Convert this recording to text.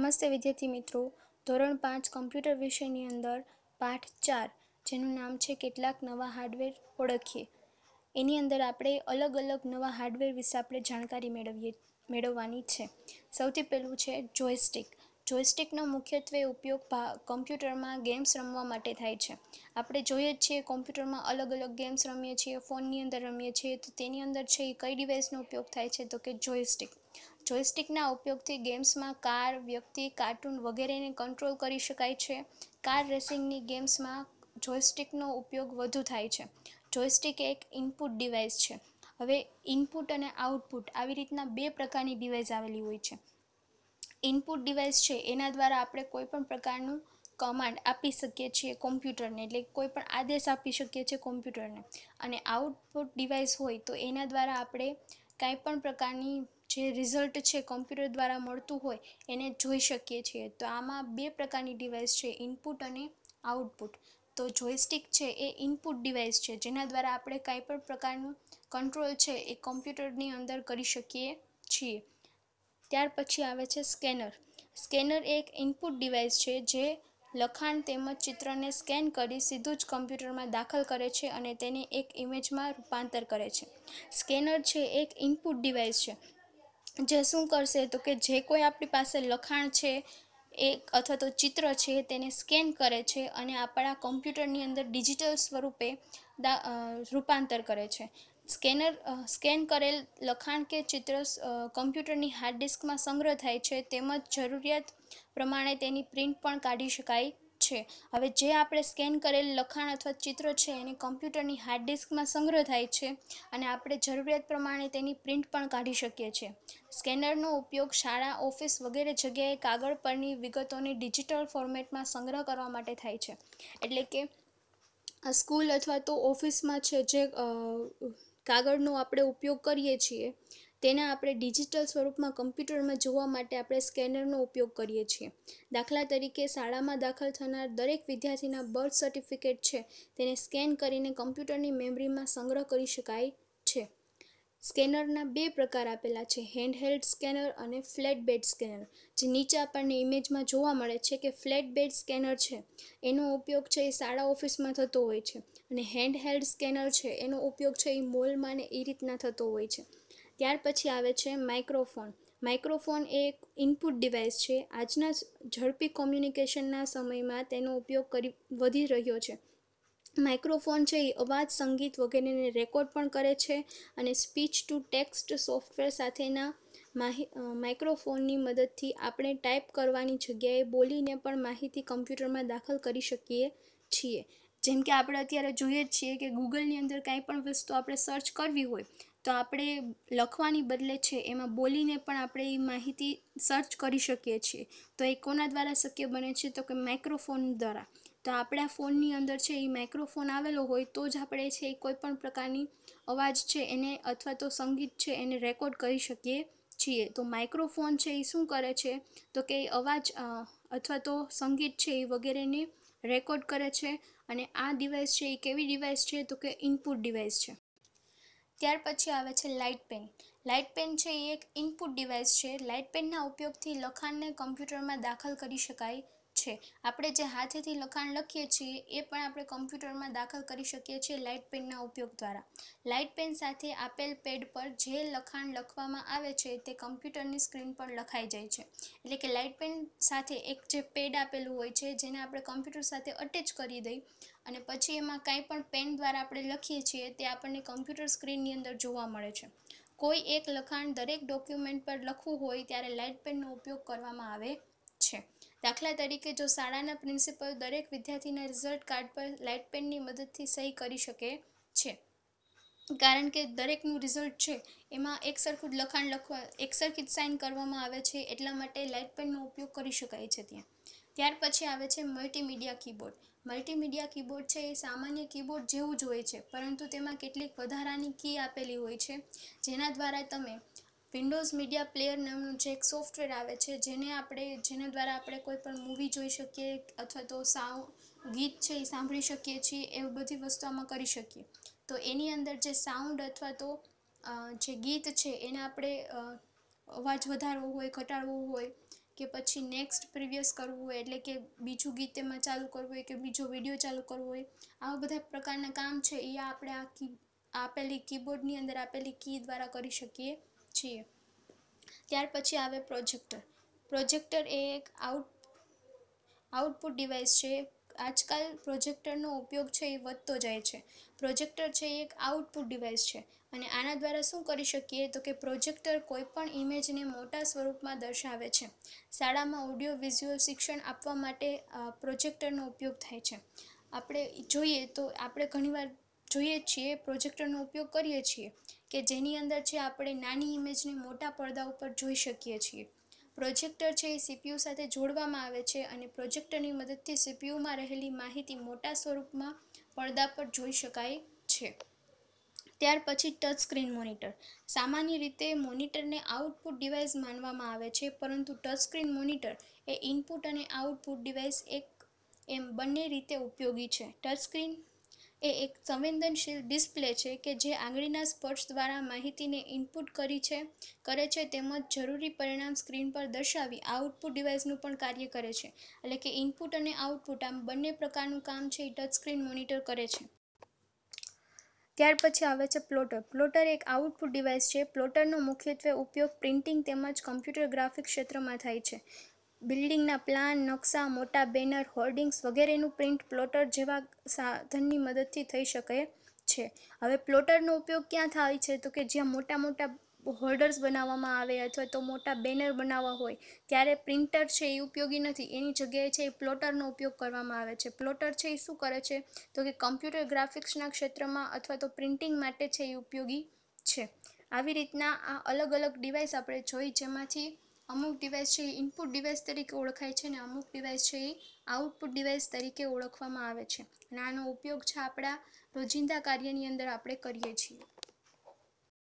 નમસ્તે વિદ્યાર્થી મિત્રો ધોરણ પાંચ કમ્પ્યુટર વિષયની અંદર પાઠ ચાર જેનું નામ છે કેટલાક નવા હાર્ડવેર ઓળખીએ એની અંદર આપણે અલગ અલગ નવા હાર્ડવેર વિશે આપણે જાણકારી મેળવીએ મેળવવાની છે સૌથી પહેલું છે જોયસ્ટિક જોયસ્ટિકનો મુખ્યત્વે ઉપયોગ કોમ્પ્યુટરમાં ગેમ્સ રમવા માટે થાય છે આપણે જોઈએ જ છીએ કોમ્પ્યુટરમાં અલગ અલગ ગેમ્સ રમીએ છીએ ફોનની અંદર રમીએ છીએ તો તેની અંદર છે એ કઈ ડિવાઇસનો ઉપયોગ થાય છે તો કે જોયસ્ટિક જોયસ્ટિકના ઉપયોગથી ગેમ્સમાં કાર વ્યક્તિ કાર્ટૂન વગેરેને કંટ્રોલ કરી શકાય છે કાર રેસિંગની ગેમ્સમાં જોયસ્ટિકનો ઉપયોગ વધુ થાય છે જોયસ્ટિક એક ઇનપુટ ડિવાઇસ છે હવે ઇનપુટ અને આઉટપુટ આવી રીતના બે પ્રકારની ડિવાઇસ આવેલી હોય છે ઇનપુટ ડિવાઇસ છે એના દ્વારા આપણે કોઈપણ પ્રકારનું કમાન્ડ આપી શકીએ છીએ કોમ્પ્યુટરને એટલે કોઈપણ આદેશ આપી શકીએ છીએ કોમ્પ્યુટરને અને આઉટપુટ ડિવાઇસ હોય તો એના દ્વારા આપણે કાંઈ પણ પ્રકારની જે રિઝલ્ટ છે કોમ્પ્યુટર દ્વારા મળતું હોય એને જોઈ શકીએ છીએ તો આમાં બે પ્રકારની ડિવાઇસ છે ઇનપુટ અને આઉટપુટ તો જોઈસ્ટિક છે એ ઇનપુટ ડિવાઇસ છે જેના દ્વારા આપણે કાંઈ પણ પ્રકારનું કંટ્રોલ છે એ કોમ્પ્યુટરની અંદર કરી શકીએ છીએ ત્યાર પછી આવે છે સ્કેનર સ્કેનર એક ઇનપુટ ડિવાઇસ છે જે લખાણ તેમજ ચિત્રને સ્કેન કરી સીધું જ કમ્પ્યુટરમાં દાખલ કરે છે અને તેને એક ઇમેજમાં રૂપાંતર કરે છે સ્કેનર છે એક ઇનપુટ ડિવાઇસ છે જે શું કરશે તો કે જે કોઈ આપણી પાસે લખાણ છે એક અથવા તો ચિત્ર છે તેને સ્કેન કરે છે અને આપણા કમ્પ્યુટરની અંદર ડિજિટલ સ્વરૂપે રૂપાંતર કરે છે સ્કેનર સ્કેન કરેલ લખાણ કે ચિત્ર કમ્પ્યુટરની હાર્ડ ડિસ્કમાં સંગ્રહ થાય છે તેમજ જરૂરિયાત પ્રમાણે તેની પ્રિન્ટ પણ કાઢી શકાય છે હવે જે આપણે સ્કેન કરેલ લખાણ અથવા ચિત્ર છે એને કમ્પ્યુટરની હાર્ડ ડિસ્કમાં સંગ્રહ થાય છે અને આપણે જરૂરિયાત પ્રમાણે તેની પ્રિન્ટ પણ કાઢી શકીએ છીએ સ્કેનરનો ઉપયોગ શાળા ઓફિસ વગેરે જગ્યાએ કાગળ પરની વિગતોને ડિજિટલ ફોર્મેટમાં સંગ્રહ કરવા માટે થાય છે એટલે કે સ્કૂલ અથવા તો ઓફિસમાં છે જે કાગળનો આપણે ઉપયોગ કરીએ છીએ તેને આપણે ડિજિટલ સ્વરૂપમાં કમ્પ્યુટરમાં જોવા માટે આપણે સ્કેનરનો ઉપયોગ કરીએ છીએ દાખલા તરીકે શાળામાં દાખલ થનાર દરેક વિદ્યાર્થીના બર્થ સર્ટિફિકેટ છે તેને સ્કેન કરીને કમ્પ્યુટરની મેમરીમાં સંગ્રહ કરી શકાય સ્કેનરના બે પ્રકાર આપેલા છે હેન્ડહેલ્ડ સ્કેનર અને ફ્લેટ બેડ સ્કેનર જે નીચે આપણને ઇમેજમાં જોવા મળે છે કે ફ્લેટ બેડ સ્કેનર છે એનો ઉપયોગ છે એ શાળા ઓફિસમાં થતો હોય છે અને હેન્ડહેલ્ડ સ્કેનર છે એનો ઉપયોગ છે એ મોલમાં ને એ રીતના થતો હોય છે ત્યાર પછી આવે છે માઇક્રોફોન માઇક્રોફોન એ એક ઇનપુટ ડિવાઇસ છે આજના ઝડપી કોમ્યુનિકેશનના સમયમાં તેનો ઉપયોગ કરી વધી રહ્યો છે માઇક્રોફોન છે એ અવાજ સંગીત વગેરેને રેકોર્ડ પણ કરે છે અને સ્પીચ ટુ ટેક્સ્ટ સોફ્ટવેર સાથેના માહિ માઇક્રોફોનની મદદથી આપણે ટાઈપ કરવાની જગ્યાએ બોલીને પણ માહિતી કમ્પ્યુટરમાં દાખલ કરી શકીએ છીએ જેમ કે આપણે અત્યારે જોઈએ જ છીએ કે ગૂગલની અંદર કાંઈ પણ વસ્તુ આપણે સર્ચ કરવી હોય તો આપણે લખવાની બદલે છે એમાં બોલીને પણ આપણે એ માહિતી સર્ચ કરી શકીએ છીએ તો એ કોના દ્વારા શક્ય બને છે તો કે માઇક્રોફોન દ્વારા તો આપણા ફોનની અંદર છે એ માઇક્રોફોન આવેલો હોય તો જ આપણે છે એ કોઈપણ પ્રકારની અવાજ છે એને અથવા તો સંગીત છે એને રેકોર્ડ કરી શકીએ છીએ તો માઇક્રોફોન છે એ શું કરે છે તો કે અવાજ અથવા તો સંગીત છે એ વગેરેને રેકોર્ડ કરે છે અને આ ડિવાઇસ છે એ કેવી ડિવાઇસ છે તો કે ઇનપુટ ડિવાઇસ છે ત્યાર પછી આવે છે લાઇટ પેન લાઇટ પેન છે એ એક ઇનપુટ ડિવાઇસ છે લાઇટ પેનના ઉપયોગથી લખાણને કમ્પ્યુટરમાં દાખલ કરી શકાય છે આપણે જે હાથેથી લખાણ લખીએ છીએ એ પણ આપણે કમ્પ્યુટરમાં દાખલ કરી શકીએ છીએ લાઇટ પેનના ઉપયોગ દ્વારા લાઇટ પેન સાથે આપેલ પેડ પર જે લખાણ લખવામાં આવે છે તે કમ્પ્યુટરની સ્ક્રીન પર લખાઈ જાય છે એટલે કે લાઇટ પેન સાથે એક જે પેડ આપેલું હોય છે જેને આપણે કમ્પ્યુટર સાથે અટેચ કરી દઈ અને પછી એમાં કાંઈ પણ પેન દ્વારા આપણે લખીએ છીએ તે આપણને કમ્પ્યુટર સ્ક્રીનની અંદર જોવા મળે છે કોઈ એક લખાણ દરેક ડોક્યુમેન્ટ પર લખવું હોય ત્યારે લાઇટ પેનનો ઉપયોગ કરવામાં આવે છે દાખલા તરીકે જો શાળાના પ્રિન્સિપલ દરેક વિદ્યાર્થીના રિઝલ્ટ કાર્ડ પર લાઇટ પેનની મદદથી સહી કરી શકે છે કારણ કે દરેકનું રિઝલ્ટ છે એમાં એક સરખું લખાણ લખવા એક સાઇન કરવામાં આવે છે એટલા માટે લાઇટ પેનનો ઉપયોગ કરી શકાય છે ત્યાં ત્યાર પછી આવે છે મલ્ટીમીડિયા કીબોર્ડ મલ્ટીમીડિયા કીબોર્ડ છે એ સામાન્ય કીબોર્ડ જેવું જ હોય છે પરંતુ તેમાં કેટલીક વધારાની કી આપેલી હોય છે જેના દ્વારા તમે વિન્ડોઝ મીડિયા પ્લેયર નામનું જે એક સોફ્ટવેર આવે છે જેને આપણે જેના દ્વારા આપણે કોઈ પણ મૂવી જોઈ શકીએ અથવા તો સાઉ ગીત છે એ સાંભળી શકીએ છીએ એ બધી વસ્તુ આમાં કરી શકીએ તો એની અંદર જે સાઉન્ડ અથવા તો જે ગીત છે એને આપણે અવાજ વધારવો હોય ઘટાડવો હોય કે પછી નેક્સ્ટ પ્રિવિયસ કરવું હોય એટલે કે બીજું ગીત એમાં ચાલુ કરવું હોય કે બીજો વિડીયો ચાલુ કરવો હોય આવા બધા પ્રકારના કામ છે એ આપણે આ કી આપેલી કીબોર્ડની અંદર આપેલી કી દ્વારા કરી શકીએ છીએ ત્યાર પછી આવે પ્રોજેક્ટર પ્રોજેક્ટર એ એક આઉટ આઉટપુટ ડિવાઇસ છે આજકાલ પ્રોજેક્ટરનો ઉપયોગ છે એ વધતો જાય છે પ્રોજેક્ટર છે એ એક આઉટપુટ ડિવાઇસ છે અને આના દ્વારા શું કરી શકીએ તો કે પ્રોજેક્ટર કોઈપણ ઇમેજને મોટા સ્વરૂપમાં દર્શાવે છે શાળામાં ઓડિયો વિઝ્યુઅલ શિક્ષણ આપવા માટે પ્રોજેક્ટરનો ઉપયોગ થાય છે આપણે જોઈએ તો આપણે ઘણીવાર જોઈએ છીએ પ્રોજેક્ટરનો ઉપયોગ કરીએ છીએ કે જેની અંદર છે આપણે નાની ઇમેજને મોટા પડદા ઉપર જોઈ શકીએ છીએ પ્રોજેક્ટર છે એ સીપીયુ સાથે જોડવામાં આવે છે અને પ્રોજેક્ટરની મદદથી સીપીયુમાં રહેલી માહિતી મોટા સ્વરૂપમાં પડદા પર જોઈ શકાય છે ત્યાર પછી ટચ સ્ક્રીન મોનિટર સામાન્ય રીતે મોનિટરને આઉટપુટ ડિવાઇસ માનવામાં આવે છે પરંતુ ટચ સ્ક્રીન મોનિટર એ ઇનપુટ અને આઉટપુટ ડિવાઇસ એક એમ બંને રીતે ઉપયોગી છે ટચ સ્ક્રીન એ એક સંવેદનશીલ ડિસ્પ્લે છે કે જે આંગળીના સ્પર્શ દ્વારા માહિતીને ઇનપુટ કરી છે કરે છે તેમજ જરૂરી પરિણામ સ્ક્રીન પર દર્શાવી આઉટપુટ ડિવાઇસનું પણ કાર્ય કરે છે એટલે કે ઇનપુટ અને આઉટપુટ આમ બંને પ્રકારનું કામ છે એ ટચ સ્ક્રીન મોનિટર કરે છે ત્યાર પછી આવે છે પ્લોટર પ્લોટર એક આઉટપુટ ડિવાઇસ છે પ્લોટરનો મુખ્યત્વે ઉપયોગ પ્રિન્ટિંગ તેમજ કમ્પ્યુટર ગ્રાફિક્સ ક્ષેત્રમાં થાય છે બિલ્ડિંગના પ્લાન નકશા મોટા બેનર હોર્ડિંગ્સ વગેરેનું પ્રિન્ટ પ્લોટર જેવા સાધનની મદદથી થઈ શકે છે હવે પ્લોટરનો ઉપયોગ ક્યાં થાય છે તો કે જ્યાં મોટા મોટા હોર્ડર્સ બનાવવામાં આવે અથવા તો મોટા બેનર બનાવવા હોય ત્યારે પ્રિન્ટર છે એ ઉપયોગી નથી એની જગ્યાએ છે એ પ્લોટરનો ઉપયોગ કરવામાં આવે છે પ્લોટર છે એ શું કરે છે તો કે કમ્પ્યુટર ગ્રાફિક્સના ક્ષેત્રમાં અથવા તો પ્રિન્ટિંગ માટે છે એ ઉપયોગી છે આવી રીતના આ અલગ અલગ ડિવાઇસ આપણે જોઈ જેમાંથી અમુક ડિવાઇસ છે એ ઇનપુટ ડિવાઇસ તરીકે ઓળખાય છે અને અમુક ડિવાઇસ છે એ આઉટપુટ ડિવાઇસ તરીકે ઓળખવામાં આવે છે અને આનો ઉપયોગ છે આપણા રોજિંદા કાર્યની અંદર આપણે કરીએ છીએ